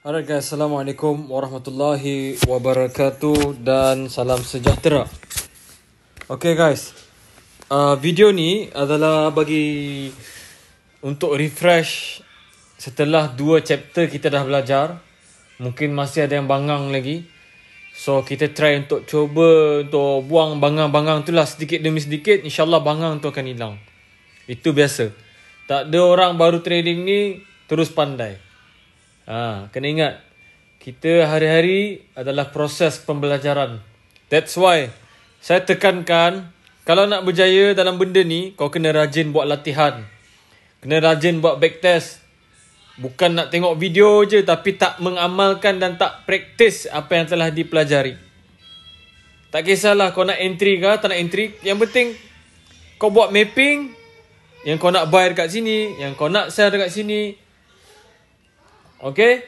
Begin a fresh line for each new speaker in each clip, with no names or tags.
Alright guys, Assalamualaikum warahmatullahi wabarakatuh dan salam sejahtera. Okay guys, uh, video ni adalah bagi untuk refresh setelah dua chapter kita dah belajar. Mungkin masih ada yang bangang lagi. So kita try untuk cuba untuk buang bangang-bangang tu lah sedikit demi sedikit. InsyaAllah bangang tu akan hilang. Itu biasa. Tak ada orang baru trading ni terus pandai. Ha, kena ingat. Kita hari-hari adalah proses pembelajaran. That's why saya tekankan kalau nak berjaya dalam benda ni, kau kena rajin buat latihan. Kena rajin buat back test. Bukan nak tengok video je tapi tak mengamalkan dan tak praktis apa yang telah dipelajari. Tak kisahlah kau nak entry ke tak nak entry. Yang penting kau buat mapping yang kau nak buy dekat sini, yang kau nak sell dekat sini, Okay?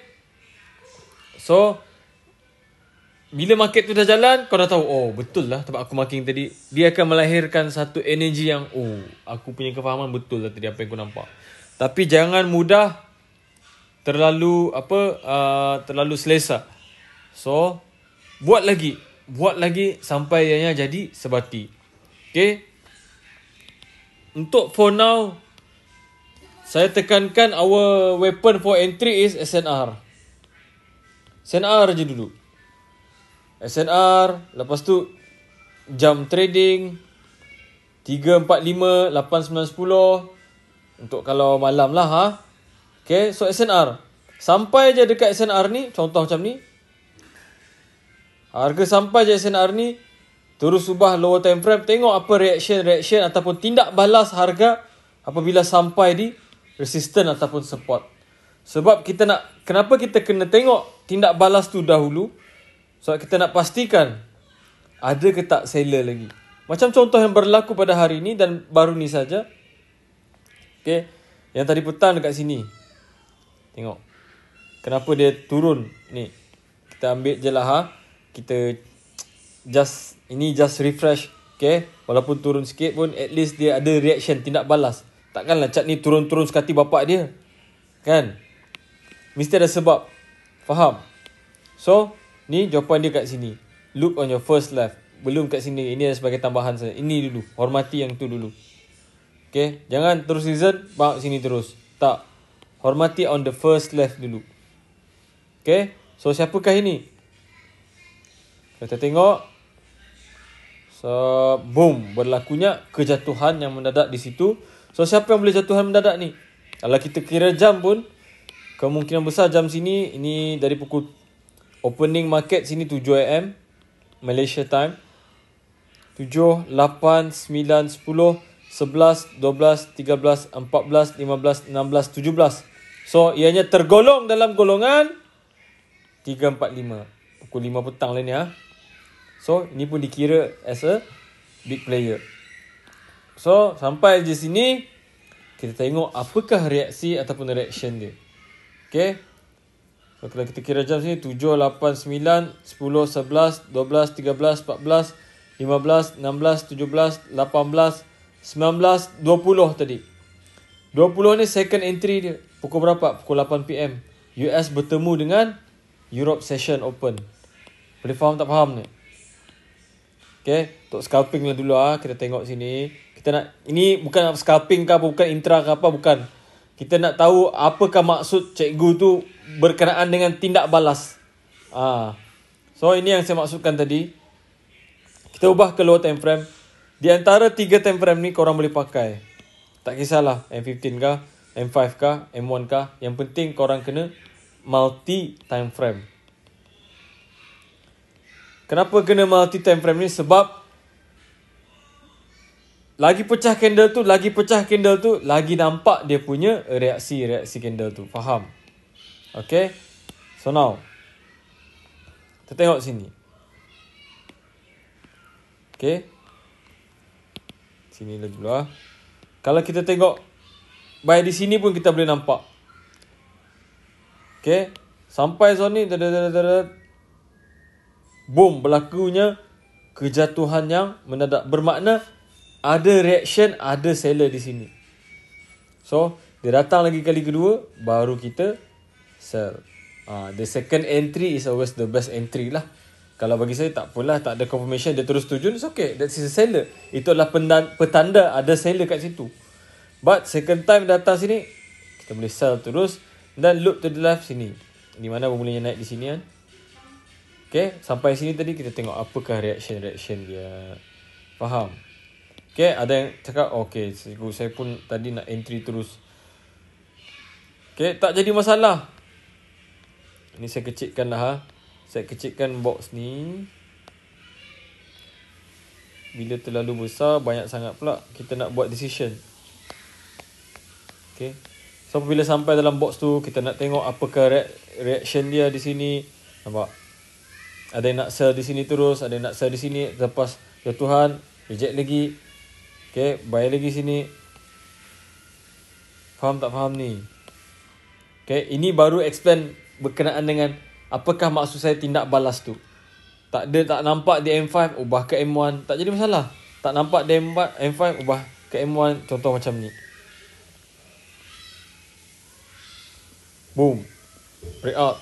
So, bila market tu dah jalan, kau dah tahu, oh betul lah tempat aku marking tadi. Dia akan melahirkan satu energi yang, oh aku punya kefahaman betul lah tadi apa yang aku nampak. Tapi jangan mudah terlalu, apa, uh, terlalu selesa. So, buat lagi. Buat lagi sampai ianya jadi sebati. Okay? Untuk for now, saya tekankan our weapon for entry is SNR. SNR je dulu. SNR, lepas tu jam trading 3, 4, 5, 8, Untuk kalau malam lah ha? Okay, so SNR Sampai je dekat SNR ni Contoh macam ni Harga sampai je SNR ni Terus ubah lower time frame Tengok apa reaction-reaction Ataupun tindak balas harga Apabila sampai di resistant ataupun support. Sebab kita nak, kenapa kita kena tengok tindak balas tu dahulu? Sebab kita nak pastikan ada ke tak seller lagi. Macam contoh yang berlaku pada hari ini dan baru ni saja. Okay. Yang tadi petang dekat sini. Tengok. Kenapa dia turun ni. Kita ambil je lah ha. Kita just, ini just refresh. Okay. Walaupun turun sikit pun at least dia ada reaction, tindak balas. Takkanlah cat ni turun-turun sekati bapak dia. Kan? Mesti ada sebab. Faham? So, ni jawapan dia kat sini. Look on your first life. Belum kat sini. Ini adalah sebagai tambahan saya. Ini dulu. Hormati yang tu dulu. Okay? Jangan terus reason. Bangat sini terus. Tak. Hormati on the first life dulu. Okay? So, siapakah ini? Kita tengok. So, boom. Berlakunya kejatuhan yang mendadak di situ. So siapa yang boleh jatuhan mendadak ni? Kalau kita kira jam pun kemungkinan besar jam sini ini dari pukul opening market sini 7 am Malaysia time. 7, 8, 9, 10, 11, 12, 13, 14, 15, 16, 17. 17. So, ianya tergolong dalam golongan 3, 4, 5. Pukul 5 petang lah ni. Ha. So, ini pun dikira as a big player. So sampai je sini Kita tengok apakah reaksi ataupun reaction dia Okay so, Kalau kita kira jam sini 7, 8, 9, 10, 11, 12, 13, 14, 15, 16, 17, 18, 19, 20, 20, 20 tadi 20 ni second entry dia Pukul berapa? Pukul 8pm US bertemu dengan Europe Session Open Boleh faham tak faham ni? Okay. Untuk scalping lah dulu ah Kita tengok sini. Kita nak. Ini bukan scalping ke apa. Bukan intra ke apa. Bukan. Kita nak tahu apakah maksud cikgu tu berkenaan dengan tindak balas. Ah, So ini yang saya maksudkan tadi. Kita ubah ke lower time frame. Di antara tiga time frame ni korang boleh pakai. Tak kisahlah M15 kah, M5 kah, M1 kah. Yang penting korang kena multi time frame. Kenapa kena multi time frame ni? Sebab lagi pecah candle tu, lagi pecah candle tu, lagi nampak dia punya reaksi-reaksi candle tu. Faham? Okay? So now, kita tengok sini. Okay? Sini lagi dulu lah. Kalau kita tengok, by di sini pun kita boleh nampak. Okay? Sampai zone ni, boom berlakunya kejatuhan yang mendadak bermakna ada reaction ada seller di sini so dia datang lagi kali kedua baru kita sell uh, the second entry is always the best entry lah kalau bagi saya tak apalah tak ada confirmation dia terus tujuh it's okay that is seller itu adalah petanda ada seller kat situ but second time datang sini kita boleh sell terus dan loop to the left sini di mana bermulanya naik di sini kan Okay, sampai sini tadi kita tengok apakah reaction-reaction dia. Faham? Okay, ada yang cakap, okay, saya, saya pun tadi nak entry terus. Okay, tak jadi masalah. Ini saya kecikkan dah. Ha. Saya kecikkan box ni. Bila terlalu besar, banyak sangat pula kita nak buat decision. Okay. So, bila sampai dalam box tu, kita nak tengok apakah re- reaction dia di sini. Nampak? ada yang nak sell di sini terus, ada yang nak sell di sini lepas ya Tuhan, reject lagi. Okay, buy lagi sini. Faham tak faham ni? Okay, ini baru explain berkenaan dengan apakah maksud saya tindak balas tu. Tak ada, tak nampak di M5, ubah ke M1. Tak jadi masalah. Tak nampak di M4, M5, ubah ke M1. Contoh macam ni. Boom. Break out.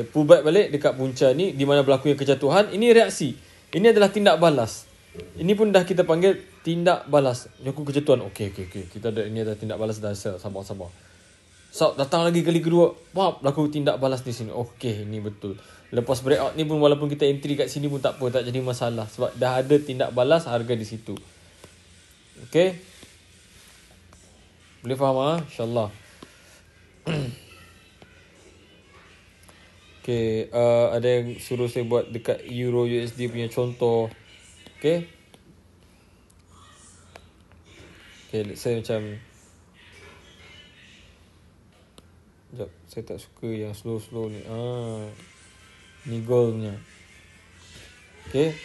Dia pull back balik dekat punca ni di mana berlaku yang kejatuhan. Ini reaksi. Ini adalah tindak balas. Ini pun dah kita panggil tindak balas. Nyoku kejatuhan. Okey, okey, okey. Kita ada ini adalah tindak balas dah sel. Sabar, sabar. So, datang lagi kali kedua. Pop, laku tindak balas di sini. Okey, ini betul. Lepas breakout ni pun walaupun kita entry kat sini pun tak apa. Tak jadi masalah. Sebab dah ada tindak balas harga di situ. Okey. Boleh faham ah? InsyaAllah. Okay, uh, ada yang suruh saya buat dekat Euro USD punya contoh. Okay. Okay, saya macam... Sekejap, saya tak suka yang slow-slow ni. Ah, ni goalnya. Okay.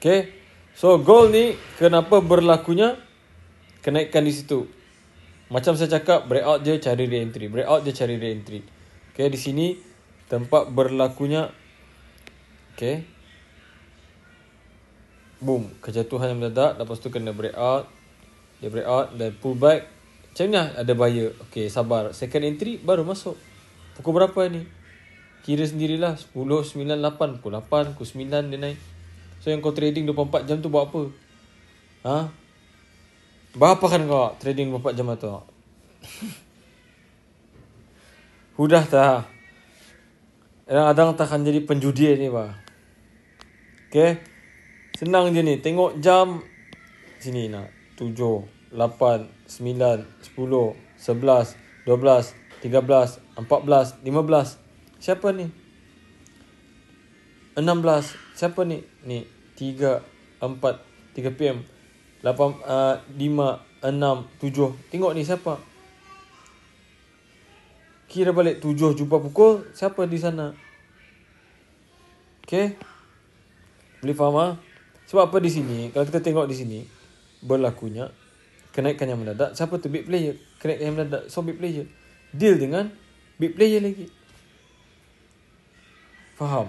Okay. So, goal ni kenapa berlakunya? Kenaikan di situ. Macam saya cakap breakout je cari re-entry Breakout je cari re-entry Okay di sini tempat berlakunya Okay Boom kejatuhan yang mendadak Lepas tu kena breakout Dia breakout dan pull back Macam ni lah ada bayar. Okay sabar second entry baru masuk Pukul berapa ni Kira sendirilah 10, 9, 8 Pukul 8, pukul 9 dia naik So yang kau trading 24 jam tu buat apa Ha? Berapa kan kau trading berapa jam tu? Sudah tak? Yang ada tak akan jadi penjudi ni pak. Okay? Senang je ni. Tengok jam. Sini nak. 7, 8, 9, 10, 11, 12, 13, 14, 15. Siapa ni? 16. Siapa ni? Ni. 3, 4, 3 PM. Lapan, uh, 5, 6, 7 Tengok ni siapa Kira balik 7 jumpa pukul Siapa di sana Okay Boleh faham ha? Sebab apa di sini Kalau kita tengok di sini Berlakunya Kenaikan yang mendadak Siapa tu big player Kenaikan yang mendadak So big player Deal dengan Big player lagi Faham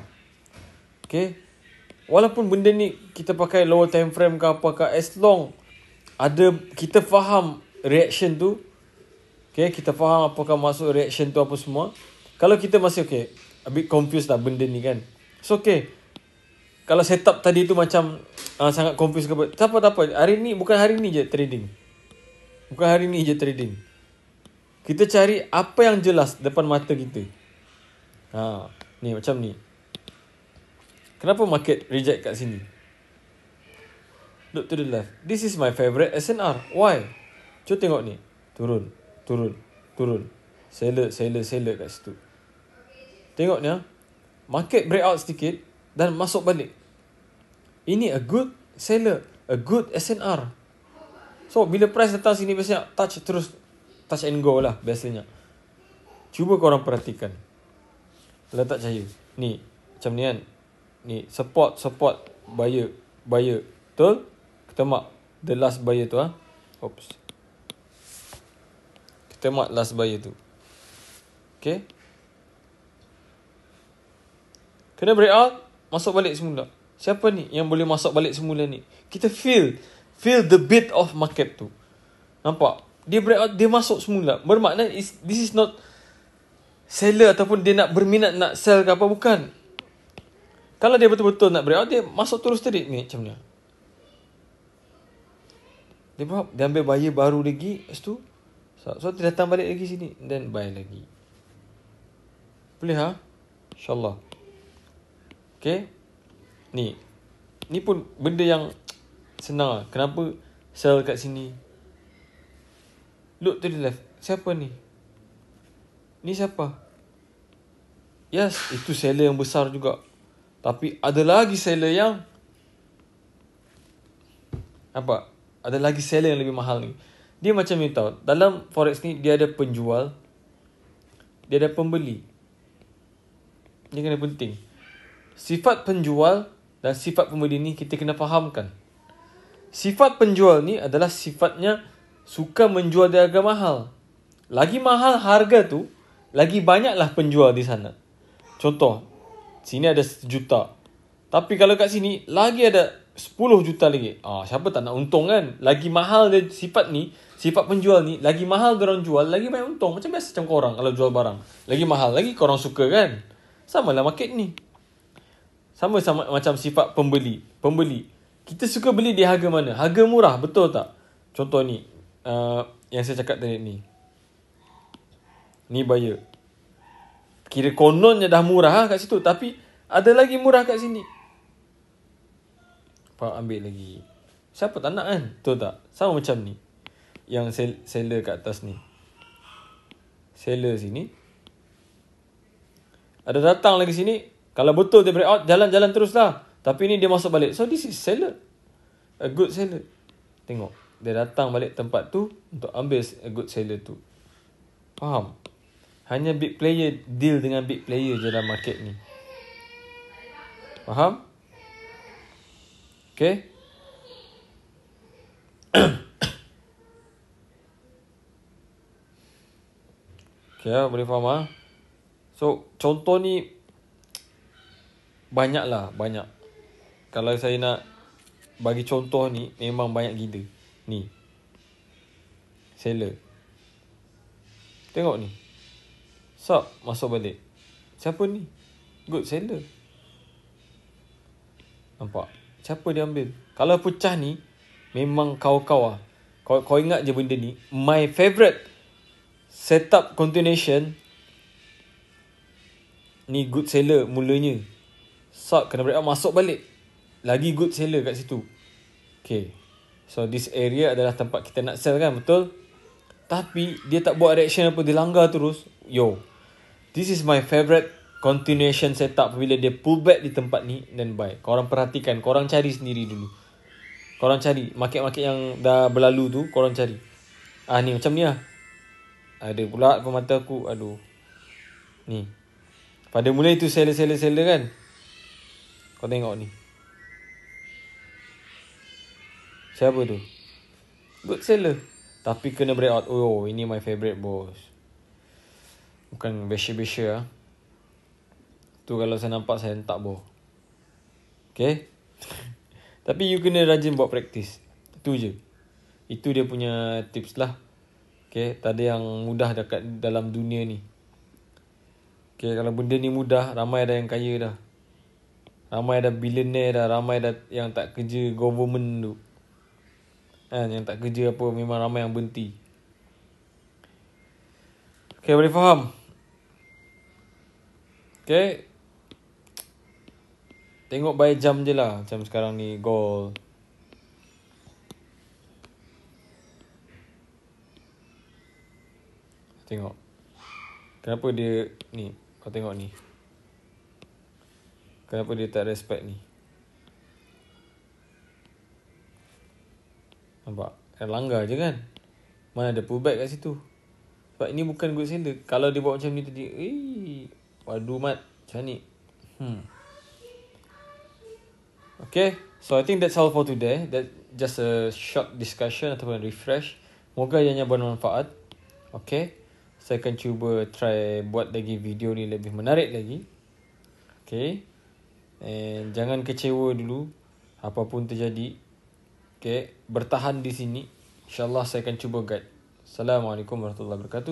Okay walaupun benda ni kita pakai lower time frame ke apa ke as long ada kita faham reaction tu okay kita faham apa apakah maksud reaction tu apa semua kalau kita masih okay a bit confused lah benda ni kan so okay kalau setup tadi tu macam uh, sangat confused ke apa tak apa tak apa hari ni bukan hari ni je trading bukan hari ni je trading kita cari apa yang jelas depan mata kita ha ni macam ni Kenapa market reject kat sini? Look to the left. This is my favorite SNR. Why? Cuba tengok ni. Turun. Turun. Turun. Seller, seller, seller kat situ. Tengok ni. Ha? Market break out sedikit dan masuk balik. Ini a good seller. A good SNR. So, bila price datang sini biasanya touch terus. Touch and go lah biasanya. Cuba korang perhatikan. Letak cahaya. Ni. Macam ni kan ni support support buyer buyer betul kita mark the last buyer tu ah ha? oops kita mark last buyer tu okey kena break out masuk balik semula siapa ni yang boleh masuk balik semula ni kita feel feel the beat of market tu nampak dia break out dia masuk semula bermakna is, this is not seller ataupun dia nak berminat nak sell ke apa bukan kalau dia betul-betul nak break out, dia masuk terus tadi ni macam mana? Dia buat, dia ambil bayi baru lagi, lepas tu, so, so dia datang balik lagi sini, then bayi lagi. Boleh ha? InsyaAllah. Okay? Ni. Ni pun benda yang senang lah. Kenapa sel kat sini? Look to the left. Siapa ni? Ni siapa? Yes, itu seller yang besar juga. Tapi ada lagi seller yang apa? Ada lagi seller yang lebih mahal ni. Dia macam ni tau. Dalam forex ni dia ada penjual, dia ada pembeli. Ini kena penting. Sifat penjual dan sifat pembeli ni kita kena fahamkan. Sifat penjual ni adalah sifatnya suka menjual di harga mahal. Lagi mahal harga tu, lagi banyaklah penjual di sana. Contoh, sini ada sejuta. Tapi kalau kat sini, lagi ada sepuluh juta lagi. Ah, siapa tak nak untung kan? Lagi mahal dia sifat ni, sifat penjual ni, lagi mahal dia orang jual, lagi banyak untung. Macam biasa macam korang kalau jual barang. Lagi mahal lagi korang suka kan? Sama lah market ni. Sama sama macam sifat pembeli. Pembeli. Kita suka beli di harga mana? Harga murah, betul tak? Contoh ni. Uh, yang saya cakap tadi ni. Ni buyer. Kira kononnya dah murah kat situ Tapi ada lagi murah kat sini Pak ambil lagi Siapa tak nak kan Betul tak Sama macam ni Yang sel- seller kat atas ni Seller sini Ada datang lagi sini Kalau betul dia break out Jalan-jalan terus lah Tapi ni dia masuk balik So this is seller A good seller Tengok Dia datang balik tempat tu Untuk ambil a good seller tu Faham? Hanya big player deal dengan big player je dalam market ni. Faham? Okay. okay, ah, boleh faham ha? So, contoh ni banyak lah, banyak. Kalau saya nak bagi contoh ni, memang banyak gila. Ni. Seller. Tengok ni. So masuk balik. Siapa ni? Good seller. Nampak? Siapa dia ambil? Kalau pecah ni, memang kau-kau lah. Kau, kau ingat je benda ni. My favourite setup continuation. Ni good seller mulanya. So kena break up. Masuk balik. Lagi good seller kat situ. Okay. So, this area adalah tempat kita nak sell kan? Betul? Tapi, dia tak buat reaction apa. Dia langgar terus. Yo, This is my favorite continuation setup bila dia pull back di tempat ni dan buy. Korang perhatikan, korang cari sendiri dulu. Korang cari market-market yang dah berlalu tu, korang cari. Ah ni macam ni lah. Ada pula pemata aku, aduh. Ni. Pada mula itu seller-seller-seller kan. Kau tengok ni. Siapa tu? Good seller. Tapi kena break out. Oh, ini my favorite boss. Bukan besha-besha lah. Tu kalau saya nampak saya hentak boh. Okay. Tapi you kena rajin buat praktis. Tu je. Itu dia punya tips lah. Okay. Tak ada yang mudah dekat dalam dunia ni. Okay. Kalau benda ni mudah. Ramai ada yang kaya dah. Ramai ada billionaire dah. Ramai ada yang tak kerja government tu. Kan. Yang tak kerja apa. Memang ramai yang berhenti. Okay. Boleh faham? Okay. Okay. Tengok by jam je lah. Macam sekarang ni goal. Tengok. Kenapa dia ni. Kau tengok ni. Kenapa dia tak respect ni. Nampak? Erlangga eh, je kan? Mana ada pullback kat situ? Sebab ini bukan good sender. Kalau dia buat macam ni tadi. Eh. Waduh mat Macam ni hmm. Okay So I think that's all for today That just a short discussion Ataupun refresh Moga ianya bermanfaat Okay Saya akan cuba try Buat lagi video ni lebih menarik lagi Okay And jangan kecewa dulu Apapun terjadi Okay Bertahan di sini InsyaAllah saya akan cuba guide Assalamualaikum warahmatullahi wabarakatuh